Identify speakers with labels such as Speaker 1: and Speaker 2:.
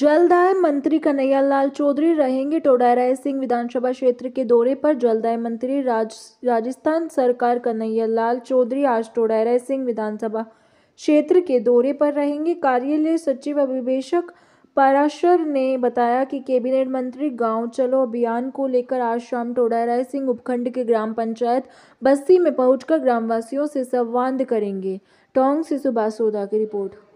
Speaker 1: जलदाय मंत्री कन्हैयालाल चौधरी रहेंगे टोडाराय सिंह विधानसभा क्षेत्र के दौरे पर जलदाय मंत्री राज राजस्थान सरकार कन्हैयालाल चौधरी आज टोडाराय सिंह विधानसभा क्षेत्र के दौरे पर रहेंगे कार्यालय सचिव अभिवेशक पराशर ने बताया कि कैबिनेट मंत्री गांव चलो अभियान को लेकर आज शाम टोडाराय सिंह उपखंड के ग्राम पंचायत बस्ती में पहुंचकर ग्रामवासियों से संवाद करेंगे टोंग से सुभाष सोदा की रिपोर्ट